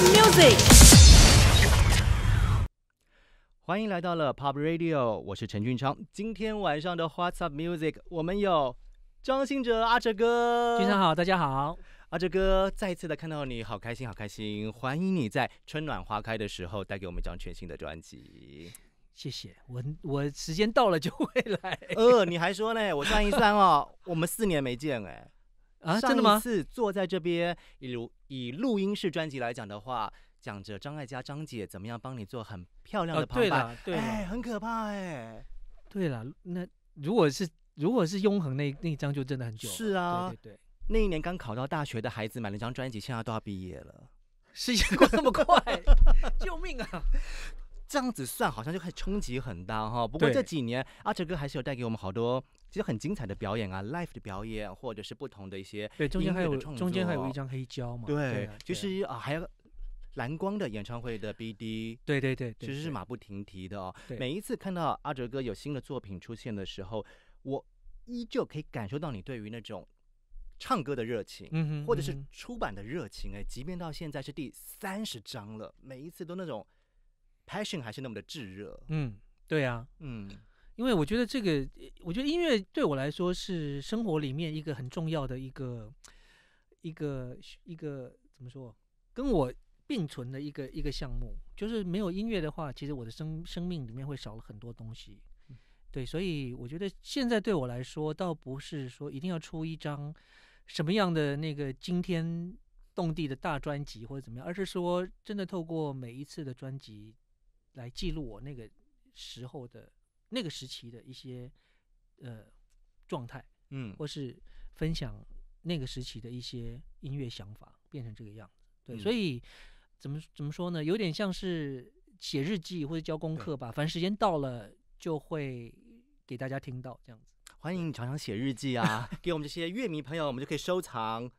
Music，欢迎来到了 Pop Radio，我是陈俊昌。今天晚上的 What's Up Music，我们有张信哲阿哲哥。俊昌好，大家好。阿哲哥，再次的看到你好开心，好开心。欢迎你在春暖花开的时候带给我们一张全新的专辑。谢谢，我我时间到了就会来。呃，你还说呢？我算一算哦，我们四年没见哎。啊，真的吗？次坐在这边，如以录音室专辑来讲的话，讲着张爱嘉张姐怎么样帮你做很漂亮的旁白，对，很可怕哎。对了，那如果是如果是永恒那那一张，就真的很久。是啊，对对对。那一年刚考到大学的孩子买了一张专辑，现在都要毕业了，时间过那么快，救命啊！这样子算好像就很冲击很大哈，不过这几年阿哲哥还是有带给我们好多其实很精彩的表演啊，live 的表演或者是不同的一些对中间还有中间还有一张黑胶嘛，对，其实啊还有蓝光的演唱会的 BD，对对对，其实是马不停蹄的哦，每一次看到阿哲哥有新的作品出现的时候，我依旧可以感受到你对于那种唱歌的热情，嗯哼，或者是出版的热情哎，即便到现在是第三十章了，每一次都那种。passion 还是那么的炙热。嗯，对啊，嗯，因为我觉得这个，我觉得音乐对我来说是生活里面一个很重要的一个一个一个怎么说，跟我并存的一个一个项目。就是没有音乐的话，其实我的生生命里面会少了很多东西。对，所以我觉得现在对我来说，倒不是说一定要出一张什么样的那个惊天动地的大专辑或者怎么样，而是说真的透过每一次的专辑。来记录我那个时候的、那个时期的一些呃状态，嗯，或是分享那个时期的一些音乐想法，变成这个样子。对，所以怎么怎么说呢？有点像是写日记或者交功课吧。反正时间到了就会给大家听到这样子。欢迎常常写日记啊，给我们这些乐迷朋友，我们就可以收藏。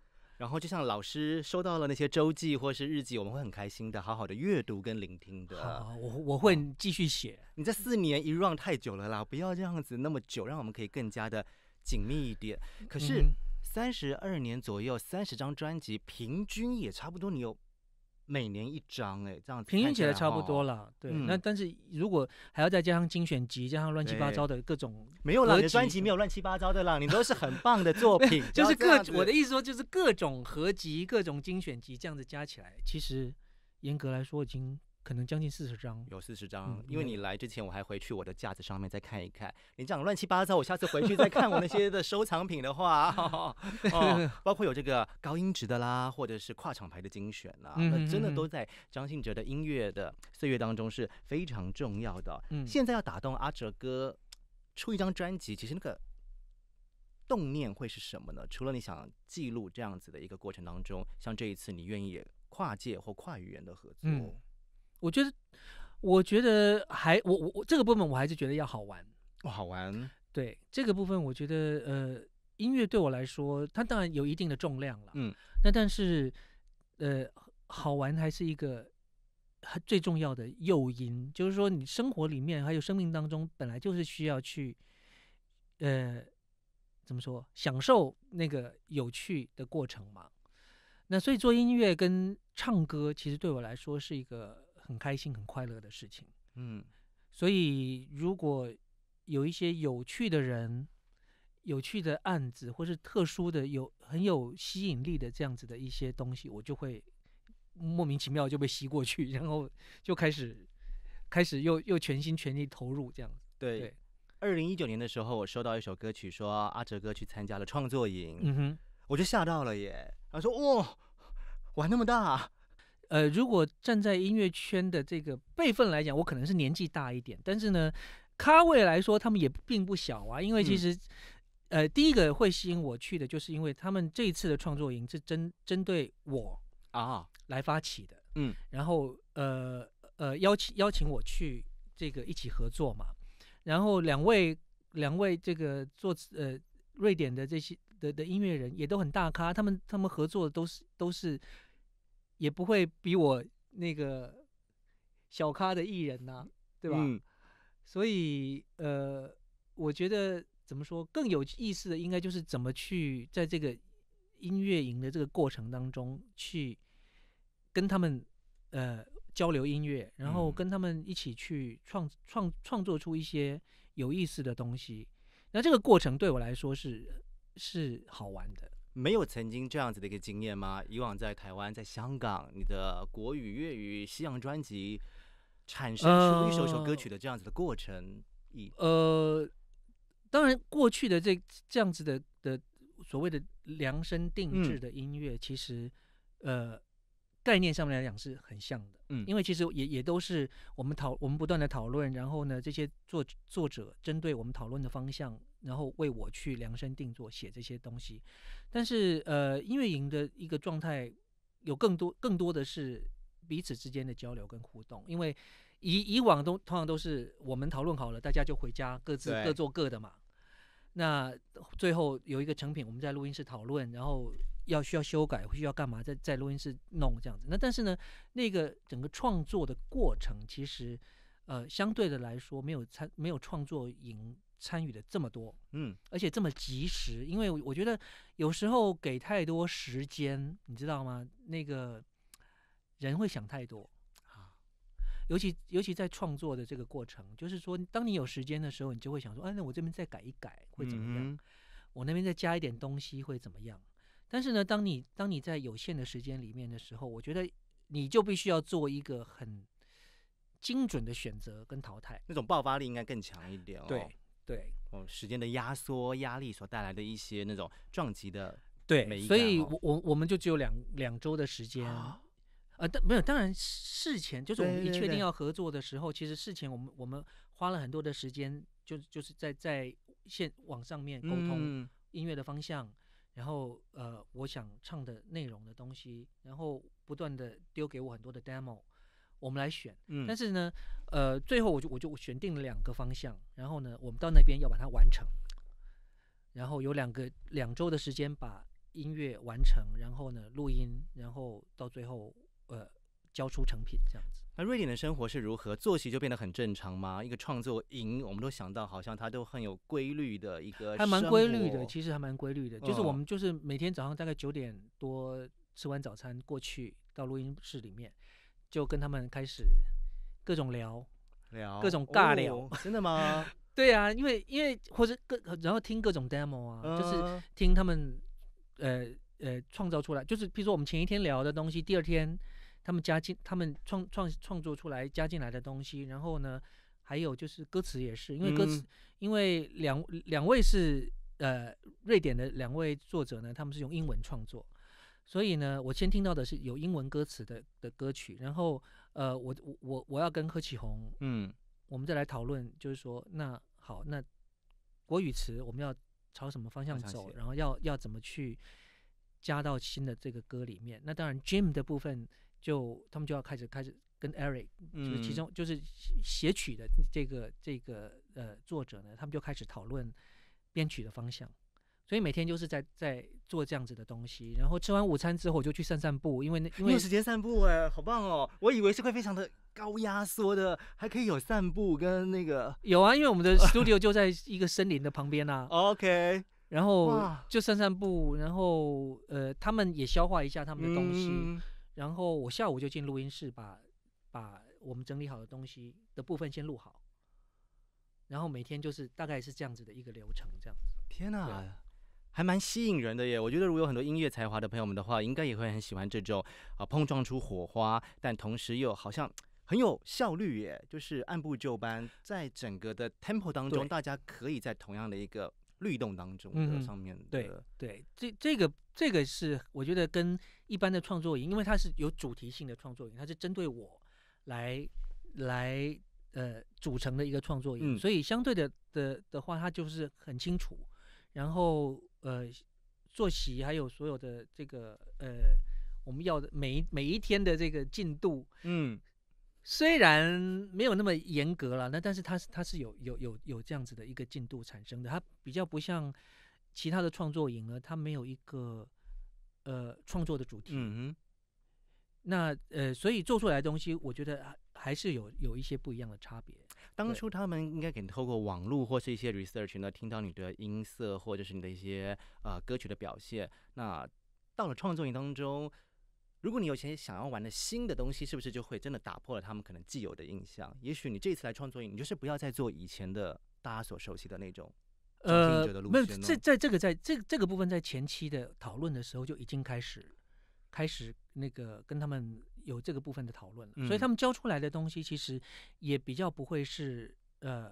然后就像老师收到了那些周记或是日记，我们会很开心的，好好的阅读跟聆听的。好，我我会继续写。你这四年一让太久了啦，不要这样子那么久，让我们可以更加的紧密一点。可是三十二年左右，三十张专辑，平均也差不多，你有。每年一张，哎，这样平均起来差不多了。对，那但是如果还要再加上精选集，加上乱七八糟的各种，没有了，你的专辑没有乱七八糟的了，你都是很棒的 作品。就是各，我的意思说就是各种合集、各种精选集这样子加起来，其实严格来说已经。可能将近四十张，有四十张。因为你来之前，我还回去我的架子上面再看一看。你这样乱七八糟，我下次回去再看我那些的收藏品的话，哦，包括有这个高音质的啦，或者是跨厂牌的精选啦，那真的都在张信哲的音乐的岁月当中是非常重要的。嗯，现在要打动阿哲哥出一张专辑，其实那个动念会是什么呢？除了你想记录这样子的一个过程当中，像这一次你愿意跨界或跨语言的合作。我觉得，我觉得还我我我这个部分我还是觉得要好玩。好玩！对，这个部分我觉得，呃，音乐对我来说，它当然有一定的重量了，嗯。那但是，呃，好玩还是一个最重要的诱因，就是说，你生活里面还有生命当中本来就是需要去，呃，怎么说，享受那个有趣的过程嘛。那所以做音乐跟唱歌，其实对我来说是一个。很开心、很快乐的事情，嗯，所以如果有一些有趣的人、有趣的案子，或是特殊的、有很有吸引力的这样子的一些东西，我就会莫名其妙就被吸过去，然后就开始开始又又全心全力投入这样子。对，二零一九年的时候，我收到一首歌曲，说阿哲哥去参加了创作营，嗯哼，我就吓到了耶，他说哇，玩那么大。呃，如果站在音乐圈的这个辈分来讲，我可能是年纪大一点，但是呢，咖位来说，他们也并不小啊。因为其实，呃，第一个会吸引我去的，就是因为他们这一次的创作营是针针对我啊来发起的，嗯，然后呃呃邀请邀请我去这个一起合作嘛。然后两位两位这个做呃瑞典的这些的的音乐人也都很大咖，他们他们合作都是都是。也不会比我那个小咖的艺人呐，对吧？所以呃，我觉得怎么说更有意思的，应该就是怎么去在这个音乐营的这个过程当中，去跟他们呃交流音乐，然后跟他们一起去创创创作出一些有意思的东西。那这个过程对我来说是是好玩的。没有曾经这样子的一个经验吗？以往在台湾、在香港，你的国语、粤语、西洋专辑产生出一首首歌曲的这样子的过程，呃，当然过去的这这样子的的所谓的量身定制的音乐，其实呃概念上面来讲是很像的，嗯，因为其实也也都是我们讨我们不断的讨论，然后呢，这些作作者针对我们讨论的方向。然后为我去量身定做写这些东西，但是呃，音乐营的一个状态有更多更多的是彼此之间的交流跟互动，因为以以往都通常都是我们讨论好了，大家就回家各自各做各的嘛。那最后有一个成品，我们在录音室讨论，然后要需要修改或需要干嘛，在在录音室弄这样子。那但是呢，那个整个创作的过程其实呃，相对的来说没有参没有创作营。参与的这么多，嗯，而且这么及时，因为我觉得有时候给太多时间，你知道吗？那个人会想太多啊，尤其尤其在创作的这个过程，就是说，当你有时间的时候，你就会想说，哎，那我这边再改一改会怎么样？我那边再加一点东西会怎么样？但是呢，当你当你在有限的时间里面的时候，我觉得你就必须要做一个很精准的选择跟淘汰，那种爆发力应该更强一点哦。对。对，哦，时间的压缩、压力所带来的一些那种撞击的，对，所以，我我我们就只有两两周的时间，呃，但没有，当然事前就是我们一确定要合作的时候，其实事前我们我们花了很多的时间，就就是在在线网上面沟通音乐的方向，然后呃，我想唱的内容的东西，然后不断的丢给我很多的 demo。我们来选，嗯，但是呢，呃，最后我就我就选定了两个方向，然后呢，我们到那边要把它完成，然后有两个两周的时间把音乐完成，然后呢录音，然后到最后呃交出成品这样子。那瑞典的生活是如何？作息就变得很正常吗？一个创作营，我们都想到好像它都很有规律的一个，还蛮规律的，其实还蛮规律的，就是我们就是每天早上大概九点多吃完早餐过去到录音室里面。就跟他们开始各种聊聊，各种尬聊，真的吗？对啊，因为因为或者各然后听各种 demo 啊，就是听他们呃呃创造出来，就是比如说我们前一天聊的东西，第二天他们加进他们创创创作出来加进来的东西，然后呢，还有就是歌词也是，因为歌词因为两两位是呃瑞典的两位作者呢，他们是用英文创作。所以呢，我先听到的是有英文歌词的的歌曲，然后呃，我我我我要跟何启宏，嗯，我们再来讨论，就是说，那好，那国语词我们要朝什么方向走，然后要要怎么去加到新的这个歌里面？那当然，Jim 的部分就他们就要开始开始跟 Eric，就是其中就是写曲的这个这个呃作者呢，他们就开始讨论编曲的方向。所以每天就是在在做这样子的东西，然后吃完午餐之后我就去散散步，因为因没有时间散步哎，好棒哦！我以为是会非常的高压缩的，还可以有散步跟那个有啊，因为我们的 studio 就在一个森林的旁边呐。OK，然后就散散步，然后呃他们也消化一下他们的东西，然后我下午就进录音室把把我们整理好的东西的部分先录好，然后每天就是大概是这样子的一个流程这样子。天哪！还蛮吸引人的耶，我觉得如果有很多音乐才华的朋友们的话，应该也会很喜欢这种啊碰撞出火花，但同时又好像很有效率耶，就是按部就班，在整个的 tempo 当中，大家可以在同样的一个律动当中的上面。对对，这这个这个是我觉得跟一般的创作营，因为它是有主题性的创作营，它是针对我来来呃组成的一个创作营，所以相对的的的话，它就是很清楚。然后呃，作息还有所有的这个呃，我们要的每一每一天的这个进度，嗯，虽然没有那么严格了，那但是它是它是有有有有这样子的一个进度产生的，它比较不像其他的创作营呢，它没有一个呃创作的主题，嗯，那呃，所以做出来的东西，我觉得还是有有一些不一样的差别。当初他们应该给你透过网络或是一些 research 呢，听到你的音色或者是你的一些呃歌曲的表现。那到了创作营当中，如果你有些想要玩的新的东西，是不是就会真的打破了他们可能既有的印象？也许你这次来创作营，你就是不要再做以前的大家所熟悉的那种。呃，没有，这在这个在这这个部分，在前期的讨论的时候就已经开始开始那个跟他们。有这个部分的讨论了，所以他们教出来的东西其实也比较不会是呃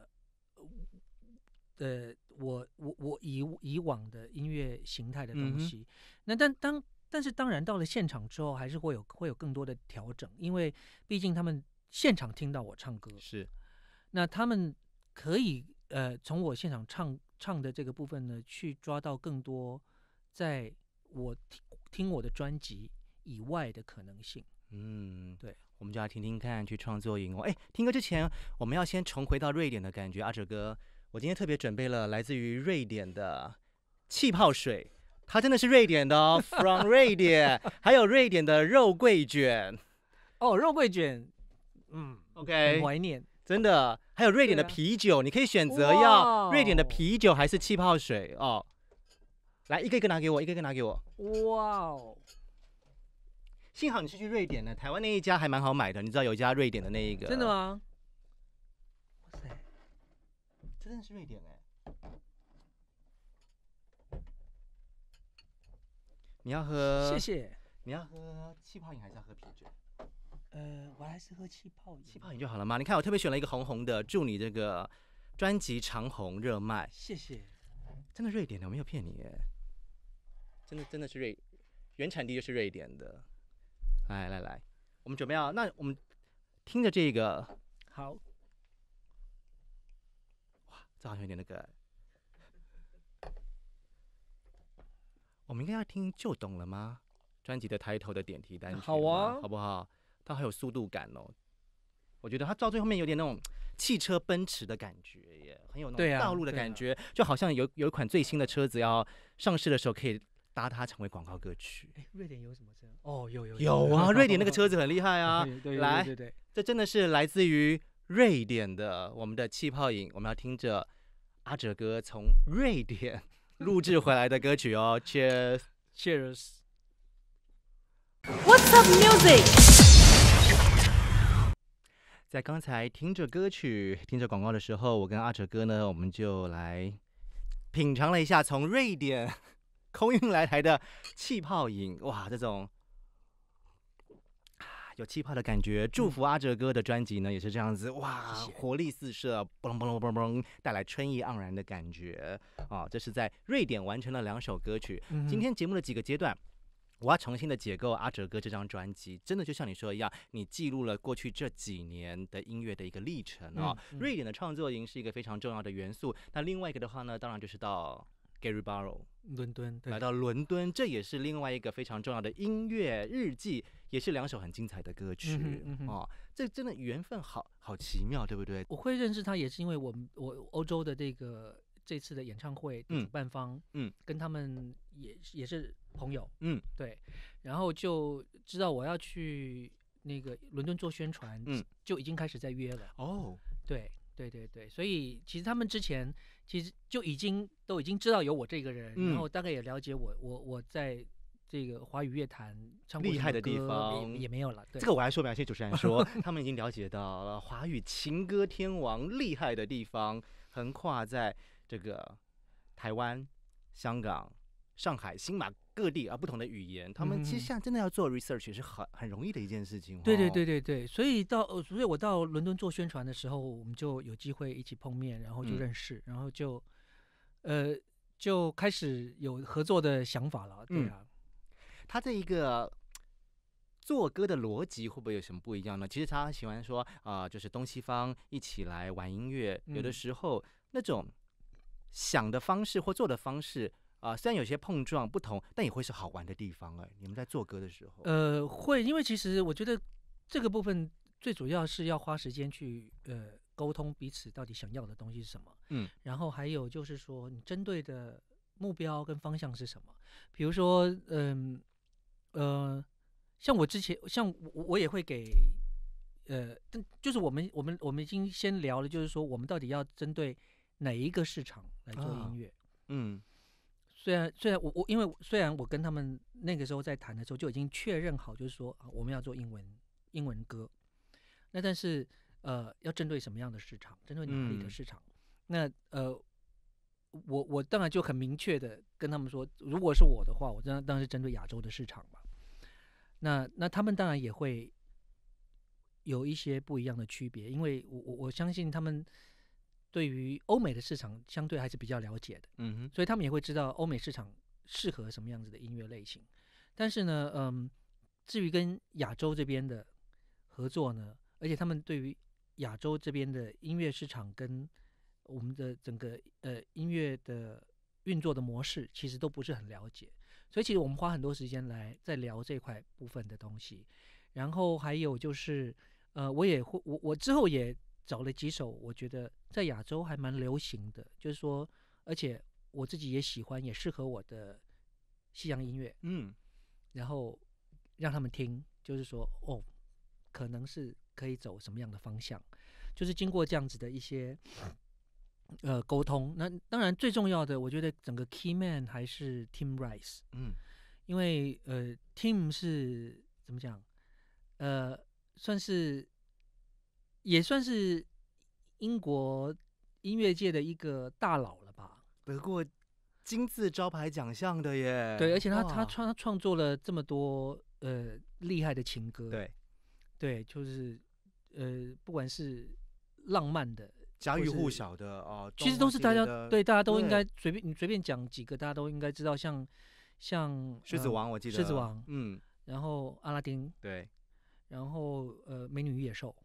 呃我我我以以往的音乐形态的东西。那但当但是当然到了现场之后，还是会有会有更多的调整，因为毕竟他们现场听到我唱歌是，那他们可以呃从我现场唱唱的这个部分呢，去抓到更多在我听听我的专辑以外的可能性。嗯，对，我们就来听听看，去创作音哦。哎，听歌之前，我们要先重回到瑞典的感觉。阿哲哥，我今天特别准备了来自于瑞典的气泡水，它真的是瑞典的，from 哦 瑞典。还有瑞典的肉桂卷，哦，肉桂卷，嗯，OK，怀念，真的。还有瑞典的啤酒，你可以选择要瑞典的啤酒还是气泡水哦。来，一个一个拿给我，一个一个拿给我。哇哦。幸好你是去瑞典的，台湾那一家还蛮好买的。你知道有一家瑞典的那一个？真的吗？哇塞，真的是瑞典哎！你要喝？谢谢。你要喝气泡饮还是要喝啤酒？呃，我还是喝气泡饮。气泡饮就好了吗？你看我特别选了一个红红的，祝你这个专辑长红热卖。谢谢。真的瑞典的，我没有骗你耶。真的，真的是瑞，原产地就是瑞典的。来来来，我们准备啊！那我们听着这个，好，哇，这好像有点那个，我们应该要听就懂了吗？专辑的抬头的点题单曲好啊，好不好？它很有速度感哦，我觉得它到最后面有点那种汽车奔驰的感觉，耶，很有那种道路的感觉，就好像有有一款最新的车子要上市的时候可以。搭它成为广告歌曲。哎，瑞典有什么车？哦，有有有啊！瑞典那个车子很厉害啊！对对对，这真的是来自于瑞典的我们的气泡饮。我们要听着阿哲哥从瑞典录制回来的歌曲哦，Cheers，Cheers。What's up music？在刚才听着歌曲、听着广告的时候，我跟阿哲哥呢，我们就来品尝了一下从瑞典。空运来台的气泡饮，哇，这种啊有气泡的感觉。祝福阿哲哥的专辑呢，也是这样子，哇，活力四射，嘣隆嘣隆嘣隆，带来春意盎然的感觉。啊，这是在瑞典完成了两首歌曲。今天节目的几个阶段，我要重新的解构阿哲哥这张专辑，真的就像你说一样，你记录了过去这几年的音乐的一个历程啊。瑞典的创作营是一个非常重要的元素。那另外一个的话呢，当然就是到。Gary b a r r o w 伦敦来到伦敦，这也是另外一个非常重要的音乐日记，也是两首很精彩的歌曲啊。这真的缘分好好奇妙，对不对？我会认识他也是因为我我欧洲的这个这次的演唱会主办方，嗯，跟他们也也是朋友，嗯，对，然后就知道我要去那个伦敦做宣传，嗯，就已经开始在约了。哦，对。对对对，所以其实他们之前其实就已经都已经知道有我这个人，然后大概也了解我，我我在这个华语乐坛唱厉害的地方也没有了。对这个我还说，感谢主持人说，他们已经了解到了华语情歌天王厉害的地方，横跨在这个台湾、香港。上海、新马各地啊，不同的语言，他们其实现在真的要做 research 是很很容易的一件事情。对对对对对，所以到呃，所以我到伦敦做宣传的时候，我们就有机会一起碰面，然后就认识，然后就呃就开始有合作的想法了。对啊，他这一个做歌的逻辑会不会有什么不一样呢？其实他喜欢说啊，就是东西方一起来玩音乐，有的时候那种想的方式或做的方式。啊，虽然有些碰撞不同，但也会是好玩的地方哎。你们在做歌的时候，呃，会因为其实我觉得这个部分最主要是要花时间去呃沟通彼此到底想要的东西是什么，嗯，然后还有就是说你针对的目标跟方向是什么？比如说，嗯呃，像我之前像我我也会给呃，但就是我们我们我们已经先聊了，就是说我们到底要针对哪一个市场来做音乐，嗯。虽然虽然我我因为虽然我跟他们那个时候在谈的时候就已经确认好，就是说啊我们要做英文英文歌，那但是呃要针对什么样的市场，针对哪里的市场？那呃我我当然就很明确的跟他们说，如果是我的话，我当然当然是针对亚洲的市场嘛。那那他们当然也会有一些不一样的区别，因为我我我相信他们。对于欧美的市场相对还是比较了解的，嗯哼，所以他们也会知道欧美市场适合什么样子的音乐类型。但是呢，嗯，至于跟亚洲这边的合作呢，而且他们对于亚洲这边的音乐市场跟我们的整个呃音乐的运作的模式，其实都不是很了解。所以其实我们花很多时间来在聊这块部分的东西。然后还有就是，呃，我也会，我我之后也。找了几首，我觉得在亚洲还蛮流行的，就是说，而且我自己也喜欢，也适合我的西洋音乐，嗯，然后让他们听，就是说，哦，可能是可以走什么样的方向，就是经过这样子的一些呃沟通。那当然最重要的，我觉得整个 Key Man 还是 Tim Rice，嗯，因为呃 Tim 是怎么讲？呃，算是。也算是英国音乐界的一个大佬了吧？得过金字招牌奖项的耶。对，而且他他创创作了这么多呃厉害的情歌。对，对，就是呃，不管是浪漫的，家喻户晓的哦，其实都是大家对大家都应该随便你随便讲几个，大家都应该知道，像像狮子王，我记得狮子王，嗯，然后阿拉丁，对，然后呃，美女与野兽。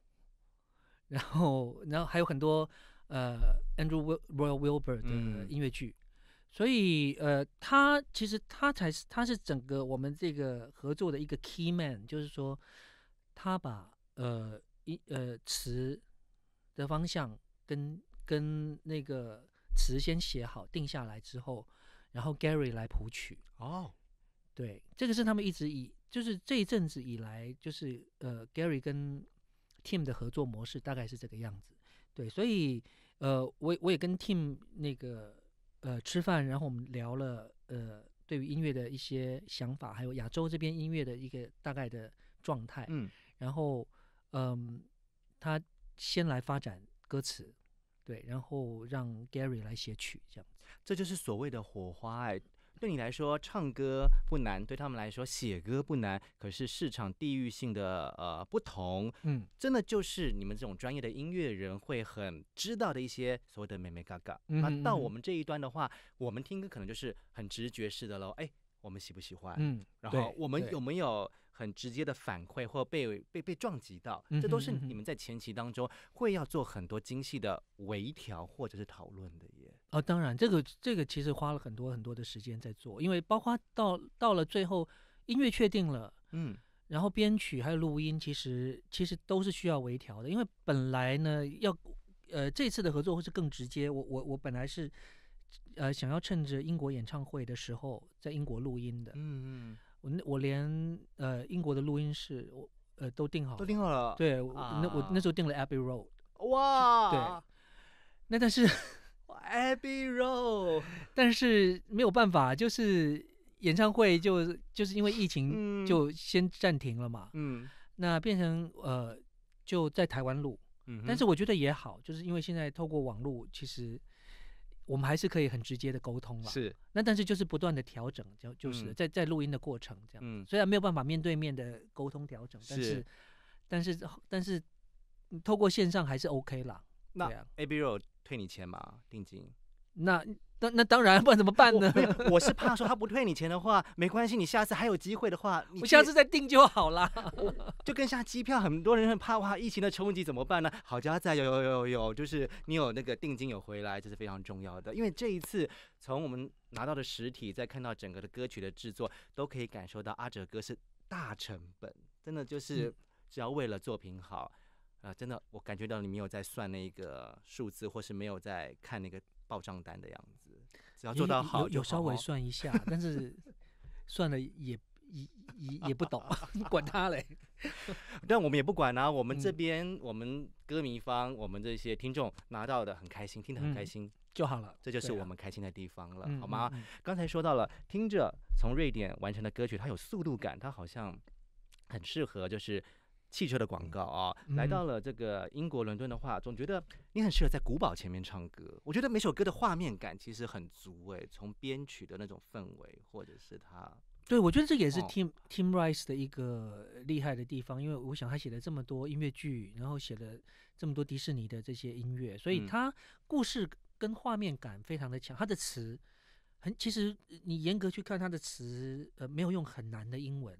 然后，然后还有很多，呃，Andrew Royal Wilber 的音乐剧，所以，呃，他其实他才是他是整个我们这个合作的一个 key man，就是说，他把呃音呃词的方向跟跟那个词先写好定下来之后，然后 Gary 来谱曲哦，对，这个是他们一直以就是这一阵子以来就是呃 Gary 跟。Team 的合作模式大概是这个样子，对，所以呃，我我也跟 Team 那个呃吃饭，然后我们聊了呃对于音乐的一些想法，还有亚洲这边音乐的一个大概的状态，嗯，然后嗯，他先来发展歌词，对，然后让 Gary 来写曲，这样子，这就是所谓的火花爱。对你来说，唱歌不难；对他们来说，写歌不难。可是市场地域性的呃不同，嗯，真的就是你们这种专业的音乐人会很知道的一些所谓的美眉 Gaga。那到我们这一端的话，我们听歌可能就是很直觉式的喽。哎，我们喜不喜欢？嗯，然后我们有没有？很直接的反馈或被被被撞击到，这都是你们在前期当中会要做很多精细的微调或者是讨论的。也啊，当然这个这个其实花了很多很多的时间在做，因为包括到到了最后音乐确定了，嗯，然后编曲还有录音，其实其实都是需要微调的，因为本来呢要呃这次的合作会是更直接，我我我本来是呃想要趁着英国演唱会的时候在英国录音的，嗯嗯。我那我连呃英国的录音室我呃都订好，都订好了。对，我那我那时候订了 Abbey Road。哇。对。那但是 Abbey Road，但是没有办法，就是演唱会就就是因为疫情就先暂停了嘛。嗯。那变成呃就在台湾录。嗯。但是我觉得也好，就是因为现在透过网络，其实。我们还是可以很直接的沟通了，是。那但是就是不断的调整，就就是在在录音的过程这样。嗯，虽然没有办法面对面的沟通调整，但是但是但是透过线上还是 OK 啦。那 ABRO 退你钱吗？定金？那。那那当然，不然怎么办呢？我是怕说他不退你钱的话，没关系，你下次还有机会的话，我下次再订就好了。就跟像机票，很多人很怕哇疫情的冲击怎么办呢？好在有有有有，就是你有那个定金有回来，这是非常重要的。因为这一次从我们拿到的实体，再看到整个的歌曲的制作，都可以感受到阿哲哥是大成本，真的就是只要为了作品好，呃，真的我感觉到你没有在算那个数字，或是没有在看那个。报账单的样子，只要做到好，有稍微算一下，但是算了也也也也不懂，管他嘞。但我们也不管啊，我们这边我们歌迷方，我们这些听众拿到的很开心，听得很开心就好了，这就是我们开心的地方了，好吗？刚才说到了，听着从瑞典完成的歌曲，它有速度感，它好像很适合，就是。汽车的广告啊，来到了这个英国伦敦的话，总觉得你很适合在古堡前面唱歌。我觉得每首歌的画面感其实很足哎，从编曲的那种氛围，或者是他，对我觉得这也是 Tim Tim Rice 的一个厉害的地方，因为我想他写了这么多音乐剧，然后写了这么多迪士尼的这些音乐，所以他故事跟画面感非常的强。他的词很，其实你严格去看他的词，呃，没有用很难的英文。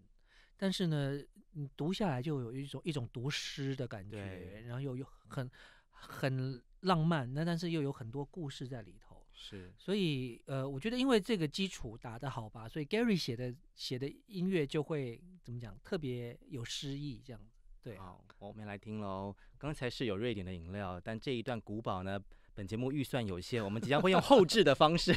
但是呢，你读下来就有一种一种读诗的感觉，然后又有很很浪漫，那但是又有很多故事在里头。是，所以呃，我觉得因为这个基础打得好吧，所以 Gary 写的写的音乐就会怎么讲，特别有诗意这样子。对好，我们来听喽。刚才是有瑞典的饮料，但这一段古堡呢？本节目预算有限，我们即将会用后置的方式，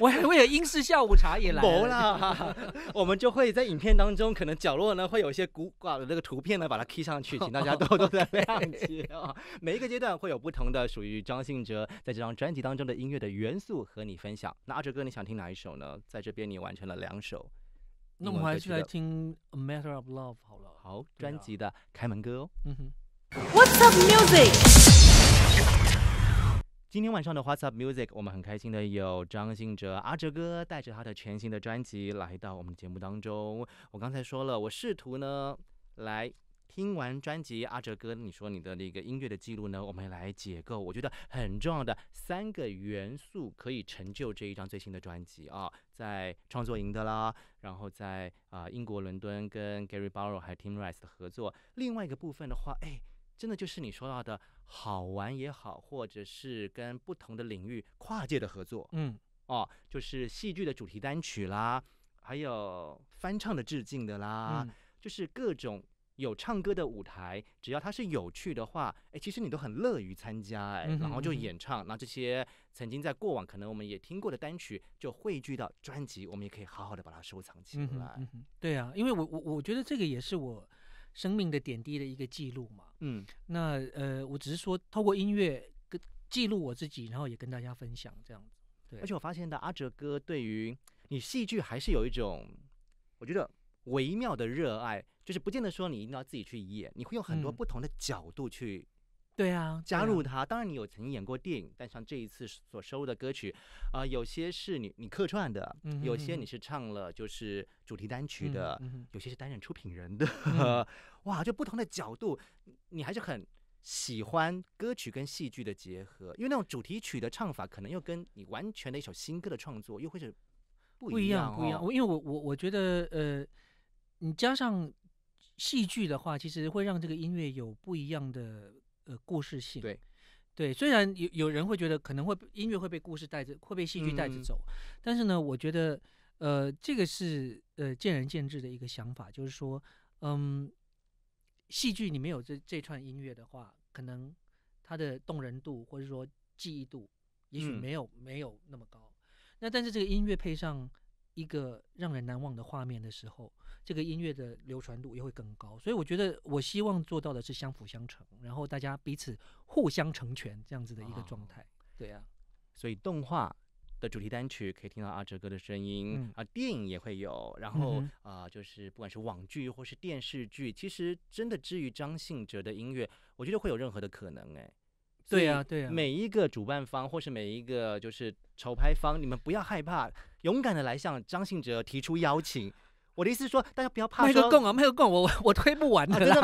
为为了英式下午茶也来。了。啦，我们就会在影片当中，可能角落呢会有一些古朴的那个图片呢，把它 key 上去，请大家多多的谅解啊。每一个阶段会有不同的属于张信哲在这张专辑当中的音乐的元素和你分享。那阿哲哥，你想听哪一首呢？在这边你完成了两首，那我们还是来听 A Matter of Love 好了。好？专辑的开门歌哦。What's up music? 今天晚上的《Music，我们很开心的有张信哲阿哲哥带着他的全新的专辑来到我们的节目当中。我刚才说了，我试图呢来听完专辑，阿哲哥，你说你的那个音乐的记录呢，我们来解构。我觉得很重要的三个元素可以成就这一张最新的专辑啊，在创作营的啦，然后在啊英国伦敦跟 Gary b a r r o w 还有 Tim Rice 的合作。另外一个部分的话，哎。真的就是你说到的，好玩也好，或者是跟不同的领域跨界的合作，嗯，哦，就是戏剧的主题单曲啦，还有翻唱的致敬的啦，就是各种有唱歌的舞台，只要它是有趣的话，哎，其实你都很乐于参加，哎，然后就演唱，那这些曾经在过往可能我们也听过的单曲，就汇聚到专辑，我们也可以好好的把它收藏起来。对啊，因为我我我觉得这个也是我。生命的点滴的一个记录嘛，嗯，那呃，我只是说透过音乐跟记录我自己，然后也跟大家分享这样子，对。而且我发现的阿哲哥对于你戏剧还是有一种，我觉得微妙的热爱，就是不见得说你一定要自己去演，你会用很多不同的角度去。对啊，加入他。当然，你有曾经演过电影，但像这一次所收的歌曲，啊，有些是你你客串的，有些你是唱了就是主题单曲的，有些是担任出品人的，哇，就不同的角度，你还是很喜欢歌曲跟戏剧的结合，因为那种主题曲的唱法可能又跟你完全的一首新歌的创作又会是不一样，不一样。我因为我我我觉得呃，你加上戏剧的话，其实会让这个音乐有不一样的。呃，故事性对，对，虽然有有人会觉得可能会音乐会被故事带着，会被戏剧带着走，但是呢，我觉得呃，这个是呃见仁见智的一个想法，就是说，嗯，戏剧里面有这这串音乐的话，可能它的动人度或者说记忆度也许没有没有那么高，那但是这个音乐配上。一个让人难忘的画面的时候，这个音乐的流传度也会更高。所以我觉得，我希望做到的是相辅相成，然后大家彼此互相成全这样子的一个状态。对啊，所以动画的主题单曲可以听到阿哲哥的声音，啊，电影也会有，然后啊，就是不管是网剧或是电视剧，其实真的至于张信哲的音乐，我觉得会有任何的可能，哎。对呀，对呀，每一个主办方或是每一个就是筹拍方，你们不要害怕，勇敢的来向张信哲提出邀请。我的意思是说，大家不要怕说，个供啊，麦个供，我我推不完的啦。真的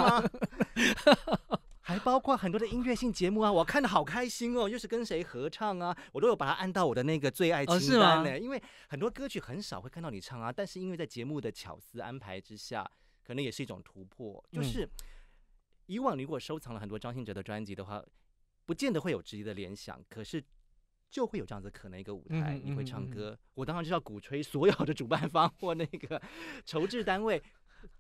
吗？还包括很多的音乐性节目啊，我看的好开心哦，又是跟谁合唱啊，我都有把它按到我的那个最爱清单呢。因为很多歌曲很少会看到你唱啊，但是因为在节目的巧思安排之下，可能也是一种突破。就是以往如果收藏了很多张信哲的专辑的话。不见得会有直接的联想，可是就会有这样子可能一个舞台，你会唱歌。我当然就是要鼓吹所有的主办方或那个 筹制单位，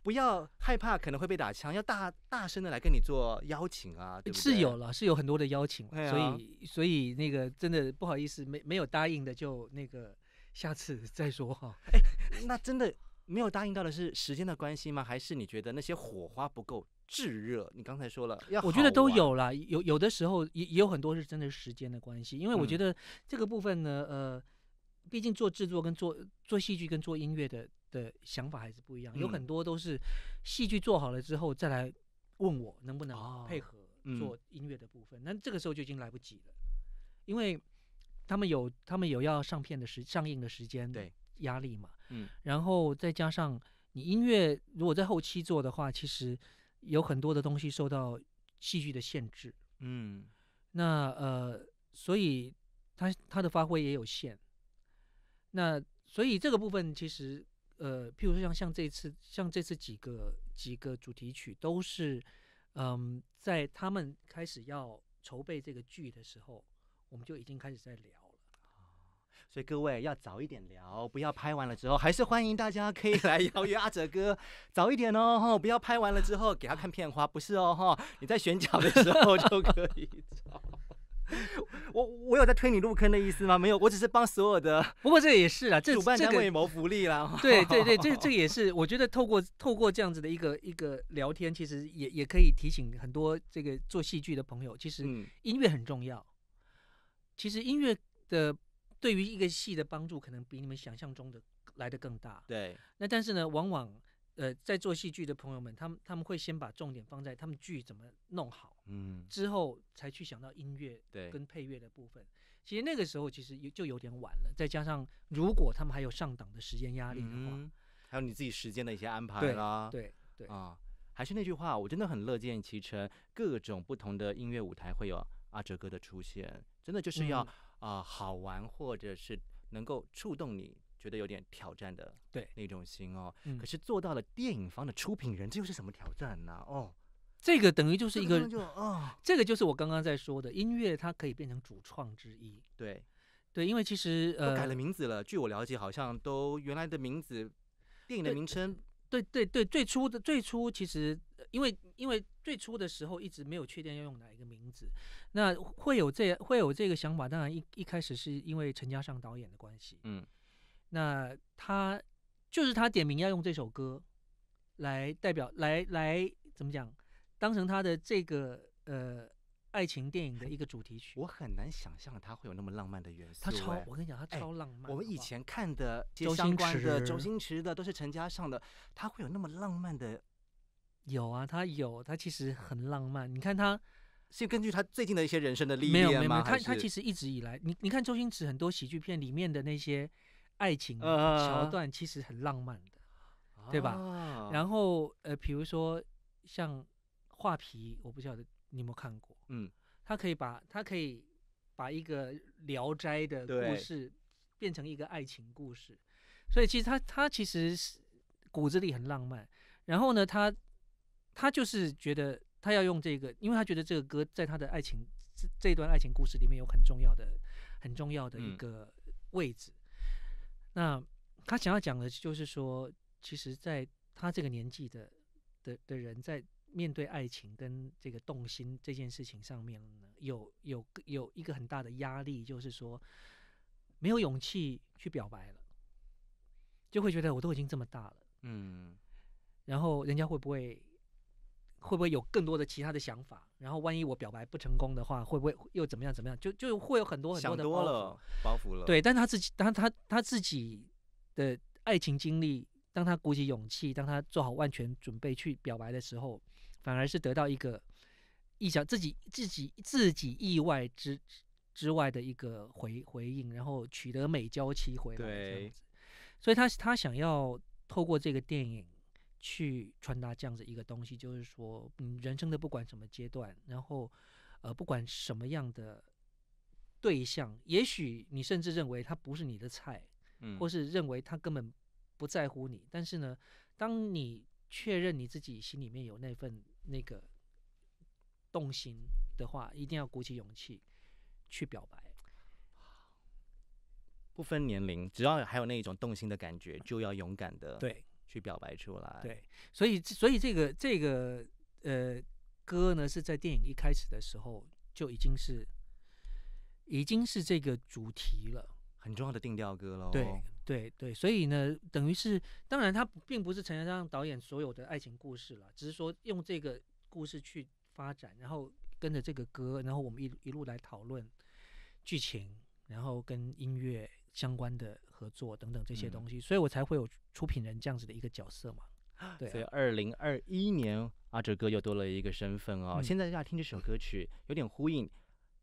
不要害怕可能会被打枪，要大大声的来跟你做邀请啊。是有了，是有很多的邀请，所以所以那个真的不好意思，没没有答应的就那个下次再说哈。哎，那真的。没有答应到的是时间的关系吗？还是你觉得那些火花不够炙热？你刚才说了，我觉得都有了。有有的时候也也有很多是真的是时间的关系，因为我觉得这个部分呢，呃，毕竟做制作跟做做戏剧跟做音乐的的想法还是不一样，有很多都是戏剧做好了之后再来问我能不能配合做音乐的部分，那这个时候就已经来不及了，因为他们有他们有要上片的时上映的时间对。压力嘛，嗯，然后再加上你音乐，如果在后期做的话，其实有很多的东西受到戏剧的限制，嗯，那呃，所以他他的发挥也有限。那所以这个部分其实呃，譬如说像像这次像这次几个几个主题曲都是，嗯，在他们开始要筹备这个剧的时候，我们就已经开始在聊。所以各位要早一点聊，不要拍完了之后。还是欢迎大家可以来 邀约阿哲哥早一点哦，不要拍完了之后给他看片花，不是哦，哈！你在选角的时候就可以找。我我有在推你入坑的意思吗？没有，我只是帮所有的。不过这也是啊，这办单位谋福利啦。对对对，这这也是。我觉得透过透过这样子的一个一个聊天，其实也也可以提醒很多这个做戏剧的朋友，其实音乐很重要。其实音乐的。对于一个戏的帮助，可能比你们想象中的来的更大。对，那但是呢，往往呃，在做戏剧的朋友们，他们他们会先把重点放在他们剧怎么弄好，嗯，之后才去想到音乐对跟配乐的部分。其实那个时候其实就有点晚了，再加上如果他们还有上档的时间压力的话，还有你自己时间的一些安排啦，对对啊，还是那句话，我真的很乐见其成，各种不同的音乐舞台会有阿哲哥的出现，真的就是要。啊，好玩或者是能够触动你，觉得有点挑战的对那种心哦。可是做到了电影方的出品人，这又是什么挑战呢？哦，这个等于就是一个，这个就是我刚刚在说的，音乐它可以变成主创之一。对对，因为其实呃改了名字了，据我了解，好像都原来的名字，电影的名称，对对对，最初的最初其实。因为因为最初的时候一直没有确定要用哪一个名字，那会有这会有这个想法。当然一一开始是因为陈嘉上导演的关系，嗯，那他就是他点名要用这首歌来代表来来怎么讲，当成他的这个呃爱情电影的一个主题曲。我很难想象他会有那么浪漫的元素。他超我跟你讲，他超浪漫。我们以前看的周星驰的周星驰的都是陈嘉上的，他会有那么浪漫的。有啊，他有，他其实很浪漫。你看他，是根据他最近的一些人生的历练吗？他他其实一直以来，你你看周星驰很多喜剧片里面的那些爱情桥段，其实很浪漫的，对吧？然后呃，比如说像《画皮》，我不晓得你有没有看过，嗯，他可以把他可以把一个《聊斋》的故事变成一个爱情故事，所以其实他他其实是骨子里很浪漫。然后呢，他。他就是觉得他要用这个，因为他觉得这个歌在他的爱情这这段爱情故事里面有很重要的、很重要的一个位置。那他想要讲的就是说，其实，在他这个年纪的的的人在面对爱情跟这个动心这件事情上面，有有有一个很大的压力，就是说没有勇气去表白了，就会觉得我都已经这么大了，嗯，然后人家会不会？会不会有更多的其他的想法？然后万一我表白不成功的话，会不会又怎么样？怎么样？就就会有很多很多的包袱了。包袱了。对，但他自己，他他他自己的爱情经历，当他鼓起勇气，当他做好万全准备去表白的时候，反而是得到一个意想自己自己自己意外之之外的一个回回应，然后取得美娇妻回来。对。所以他他想要透过这个电影。去传达这样子一个东西，就是说，人生的不管什么阶段，然后，呃，不管什么样的对象，也许你甚至认为他不是你的菜，嗯，或是认为他根本不在乎你，但是呢，当你确认你自己心里面有那份那个动心的话，一定要鼓起勇气去表白，不分年龄，只要还有那一种动心的感觉，就要勇敢的对。去表白出来。对，所以所以这个这个呃歌呢，是在电影一开始的时候就已经是已经是这个主题了，很重要的定调歌喽。对对对，所以呢，等于是当然它并不是陈家上导演所有的爱情故事了，只是说用这个故事去发展，然后跟着这个歌，然后我们一一路来讨论剧情，然后跟音乐。相关的合作等等这些东西，所以我才会有出品人这样子的一个角色嘛。对。所以二零二一年阿哲哥又多了一个身份哦。现在大家听这首歌曲，有点呼应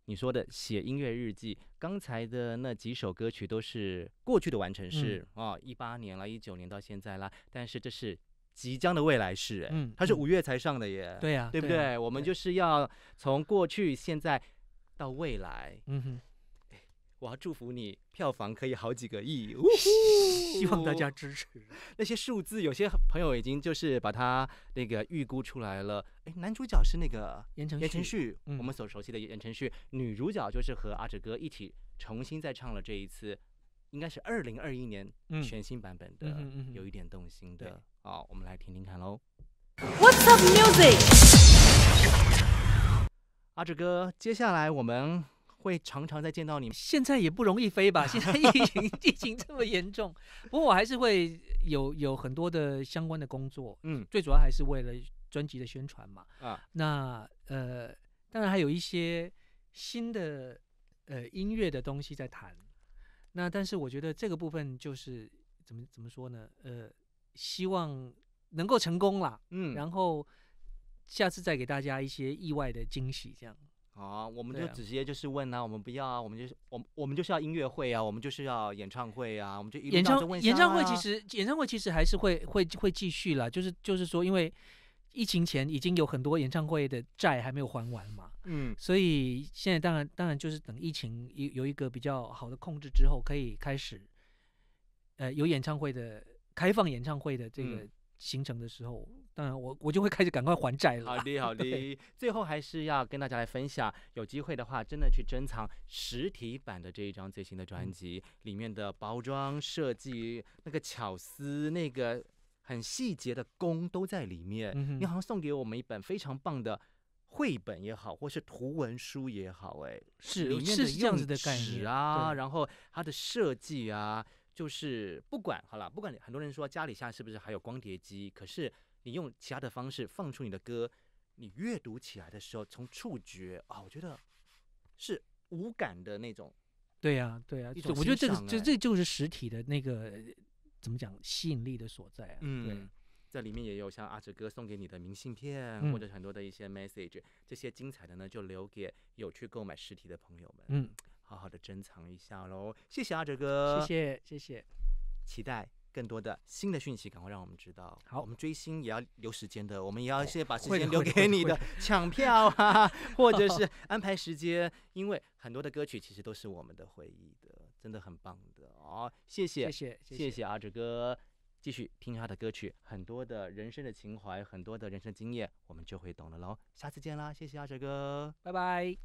你说的写音乐日记。刚才的那几首歌曲都是过去的完成式哦，一八年了，一九年到现在啦。但是这是即将的未来式，哎，它是五月才上的耶。对呀，对不对？我们就是要从过去、现在到未来。嗯哼。我要祝福你，票房可以好几个亿！呜希望大家支持。那些数字，有些朋友已经就是把它那个预估出来了。哎，男主角是那个言承言承旭，我们所熟悉的言承旭。女主角就是和阿哲哥一起重新再唱了这一次，应该是二零二一年全新版本的，有一点动心的好，我们来听听看喽。What's up, music？阿哲哥，接下来我们。会常常再见到你。现在也不容易飞吧？现在疫情疫情这么严重，不过我还是会有有很多的相关的工作。嗯，最主要还是为了专辑的宣传嘛。啊，那呃，当然还有一些新的呃音乐的东西在谈。那但是我觉得这个部分就是怎么怎么说呢？呃，希望能够成功啦。嗯，然后下次再给大家一些意外的惊喜，这样。啊，我们就直接就是问呐，我们不要啊，我们就是我我们就是要音乐会啊，我们就是要演唱会啊，我们就一唱演唱会其实，演唱会其实还是会会会继续了，就是就是说，因为疫情前已经有很多演唱会的债还没有还完嘛，嗯，所以现在当然当然就是等疫情有有一个比较好的控制之后，可以开始呃有演唱会的开放演唱会的这个行程的时候。当然，我我就会开始赶快还债了。好的，好 的。最后还是要跟大家来分享，有机会的话，真的去珍藏实体版的这一张最新的专辑，里面的包装设计、那个巧思、那个很细节的工都在里面。你好像送给我们一本非常棒的绘本也好，或是图文书也好，哎，是里是这样子的感觉纸啊，然后它的设计啊，就是不管好了，不管很多人说家里现在是不是还有光碟机，可是。你用其他的方式放出你的歌，你阅读起来的时候，从触觉啊，我觉得是无感的那种。对呀，对呀，一我觉得这个就这就是实体的那个怎么讲吸引力的所在啊。嗯，对，这里面也有像阿哲哥送给你的明信片，或者很多的一些 message，这些精彩的呢就留给有去购买实体的朋友们，嗯，好好的珍藏一下喽。谢谢阿哲哥，谢谢谢谢，期待。更多的新的讯息，赶快让我们知道。好，我们追星也要留时间的，我们也要先把时间留给你的抢票啊，或者是安排时间，因为很多的歌曲其实都是我们的回忆的，真的很棒的哦。谢谢，谢谢，谢谢阿哲哥，继续听他的歌曲，很多的人生的情怀，很多的人生经验，我们就会懂了喽。下次见啦，谢谢阿哲哥，拜拜。